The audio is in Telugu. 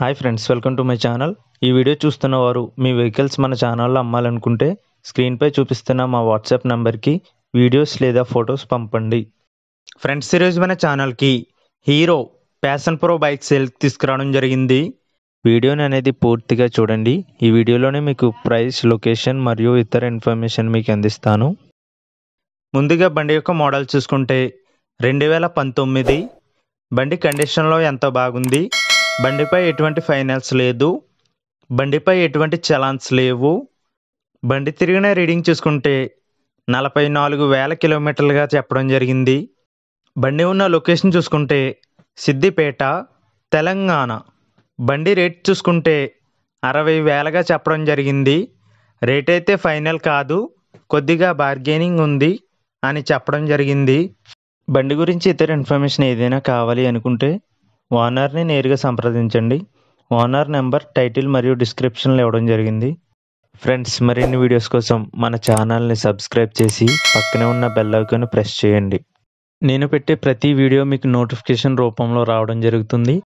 hi friends welcome to my channel ఈ వీడియో చూస్తున్న వారు మీ వెహికల్స్ మన ఛానల్లో అమ్మాలనుకుంటే స్క్రీన్పై చూపిస్తున్న మా వాట్సాప్ నెంబర్కి వీడియోస్ లేదా ఫొటోస్ పంపండి ఫ్రెండ్స్ ఈరోజు మన ఛానల్కి Hero Passion Pro bike sale తీసుకురావడం జరిగింది వీడియోని అనేది పూర్తిగా చూడండి ఈ వీడియోలోనే మీకు ప్రైస్ లొకేషన్ మరియు ఇతర ఇన్ఫర్మేషన్ మీకు అందిస్తాను ముందుగా బండి యొక్క మోడల్ చూసుకుంటే రెండు వేల పంతొమ్మిది బండి కండిషన్లో ఎంతో బాగుంది బండిపై ఎటువంటి ఫైనాన్స్ లేదు బండిపై ఎటువంటి చలాన్స్ లేవు బండి తిరిగిన రీడింగ్ చూసుకుంటే నలభై నాలుగు వేల కిలోమీటర్లుగా చెప్పడం జరిగింది బండి ఉన్న లొకేషన్ చూసుకుంటే సిద్దిపేట తెలంగాణ బండి రేట్ చూసుకుంటే అరవై వేలగా చెప్పడం జరిగింది రేట్ అయితే ఫైనల్ కాదు కొద్దిగా బార్గెనింగ్ ఉంది అని చెప్పడం జరిగింది బండి గురించి ఇతర ఇన్ఫర్మేషన్ ఏదైనా కావాలి అనుకుంటే ఓనర్ని నేరుగా సంప్రదించండి ఓనర్ నెంబర్ టైటిల్ మరియు డిస్క్రిప్షన్లో ఇవ్వడం జరిగింది ఫ్రెండ్స్ మరిన్ని వీడియోస్ కోసం మన ఛానల్ని సబ్స్క్రైబ్ చేసి పక్కనే ఉన్న బెల్ ఐకాన్ ప్రెస్ చేయండి నేను పెట్టే ప్రతి వీడియో మీకు నోటిఫికేషన్ రూపంలో రావడం జరుగుతుంది